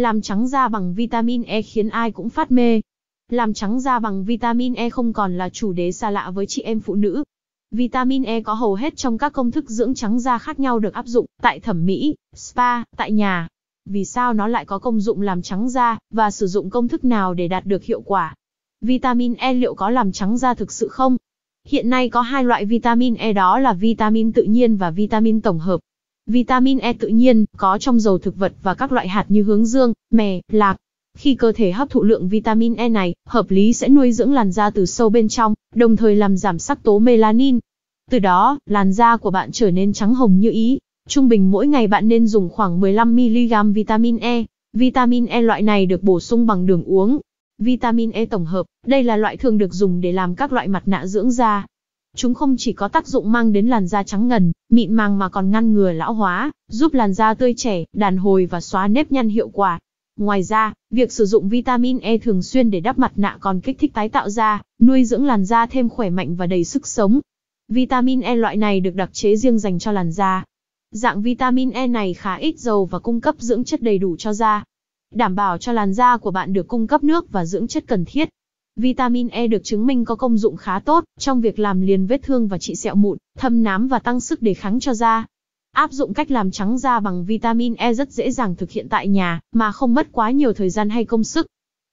Làm trắng da bằng vitamin E khiến ai cũng phát mê. Làm trắng da bằng vitamin E không còn là chủ đề xa lạ với chị em phụ nữ. Vitamin E có hầu hết trong các công thức dưỡng trắng da khác nhau được áp dụng tại thẩm mỹ, spa, tại nhà. Vì sao nó lại có công dụng làm trắng da và sử dụng công thức nào để đạt được hiệu quả? Vitamin E liệu có làm trắng da thực sự không? Hiện nay có hai loại vitamin E đó là vitamin tự nhiên và vitamin tổng hợp. Vitamin E tự nhiên, có trong dầu thực vật và các loại hạt như hướng dương, mè, lạc. Khi cơ thể hấp thụ lượng vitamin E này, hợp lý sẽ nuôi dưỡng làn da từ sâu bên trong, đồng thời làm giảm sắc tố melanin. Từ đó, làn da của bạn trở nên trắng hồng như ý. Trung bình mỗi ngày bạn nên dùng khoảng 15mg vitamin E. Vitamin E loại này được bổ sung bằng đường uống. Vitamin E tổng hợp, đây là loại thường được dùng để làm các loại mặt nạ dưỡng da, Chúng không chỉ có tác dụng mang đến làn da trắng ngần, mịn màng mà còn ngăn ngừa lão hóa, giúp làn da tươi trẻ, đàn hồi và xóa nếp nhăn hiệu quả. Ngoài ra, việc sử dụng vitamin E thường xuyên để đắp mặt nạ còn kích thích tái tạo da, nuôi dưỡng làn da thêm khỏe mạnh và đầy sức sống. Vitamin E loại này được đặc chế riêng dành cho làn da. Dạng vitamin E này khá ít dầu và cung cấp dưỡng chất đầy đủ cho da, đảm bảo cho làn da của bạn được cung cấp nước và dưỡng chất cần thiết. Vitamin E được chứng minh có công dụng khá tốt trong việc làm liền vết thương và trị sẹo mụn, thâm nám và tăng sức đề kháng cho da. Áp dụng cách làm trắng da bằng vitamin E rất dễ dàng thực hiện tại nhà mà không mất quá nhiều thời gian hay công sức.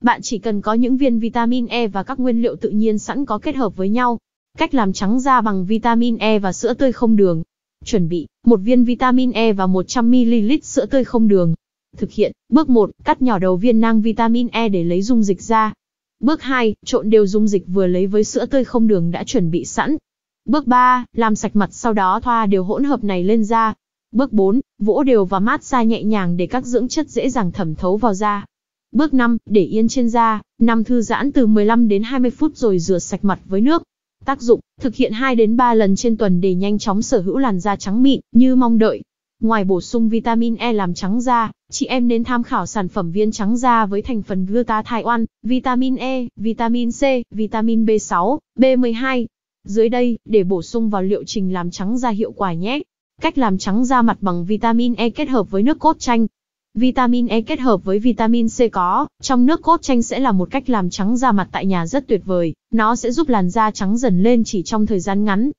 Bạn chỉ cần có những viên vitamin E và các nguyên liệu tự nhiên sẵn có kết hợp với nhau. Cách làm trắng da bằng vitamin E và sữa tươi không đường. Chuẩn bị: một viên vitamin E và 100 ml sữa tươi không đường. Thực hiện: bước 1, cắt nhỏ đầu viên nang vitamin E để lấy dung dịch ra. Bước 2, trộn đều dung dịch vừa lấy với sữa tươi không đường đã chuẩn bị sẵn. Bước 3, làm sạch mặt sau đó thoa đều hỗn hợp này lên da. Bước 4, vỗ đều và mát xa nhẹ nhàng để các dưỡng chất dễ dàng thẩm thấu vào da. Bước 5, để yên trên da, nằm thư giãn từ 15 đến 20 phút rồi rửa sạch mặt với nước. Tác dụng, thực hiện 2 đến 3 lần trên tuần để nhanh chóng sở hữu làn da trắng mịn như mong đợi. Ngoài bổ sung vitamin E làm trắng da, chị em nên tham khảo sản phẩm viên trắng da với thành phần glutathione, vitamin E, vitamin C, vitamin B6, B12. Dưới đây, để bổ sung vào liệu trình làm trắng da hiệu quả nhé. Cách làm trắng da mặt bằng vitamin E kết hợp với nước cốt chanh. Vitamin E kết hợp với vitamin C có trong nước cốt chanh sẽ là một cách làm trắng da mặt tại nhà rất tuyệt vời, nó sẽ giúp làn da trắng dần lên chỉ trong thời gian ngắn.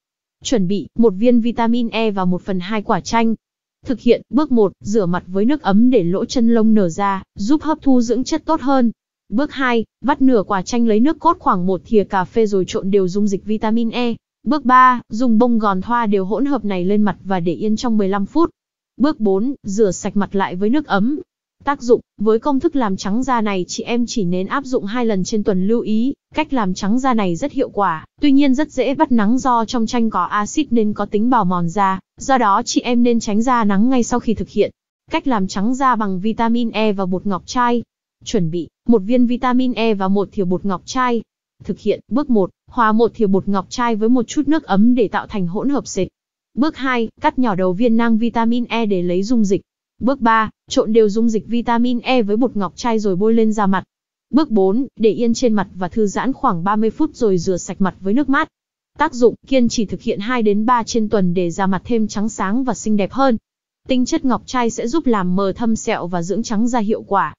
Chuẩn bị một viên vitamin E và 1 phần 2 quả chanh, Thực hiện, bước 1, rửa mặt với nước ấm để lỗ chân lông nở ra, giúp hấp thu dưỡng chất tốt hơn. Bước 2, vắt nửa quả chanh lấy nước cốt khoảng một thìa cà phê rồi trộn đều dung dịch vitamin E. Bước 3, dùng bông gòn thoa đều hỗn hợp này lên mặt và để yên trong 15 phút. Bước 4, rửa sạch mặt lại với nước ấm, tác dụng, với công thức làm trắng da này chị em chỉ nên áp dụng hai lần trên tuần lưu ý, cách làm trắng da này rất hiệu quả, tuy nhiên rất dễ bắt nắng do trong chanh có axit nên có tính bào mòn da, do đó chị em nên tránh da nắng ngay sau khi thực hiện. Cách làm trắng da bằng vitamin E và bột ngọc chai. Chuẩn bị, một viên vitamin E và một thìa bột ngọc chai. Thực hiện, bước 1, hòa một thìa bột ngọc chai với một chút nước ấm để tạo thành hỗn hợp sệt. Bước 2, cắt nhỏ đầu viên nang vitamin E để lấy dung dịch. Bước 3, trộn đều dung dịch vitamin E với bột ngọc chai rồi bôi lên da mặt. Bước 4, để yên trên mặt và thư giãn khoảng 30 phút rồi rửa sạch mặt với nước mát. Tác dụng, kiên trì thực hiện 2 đến 3 trên tuần để da mặt thêm trắng sáng và xinh đẹp hơn. Tinh chất ngọc trai sẽ giúp làm mờ thâm sẹo và dưỡng trắng da hiệu quả.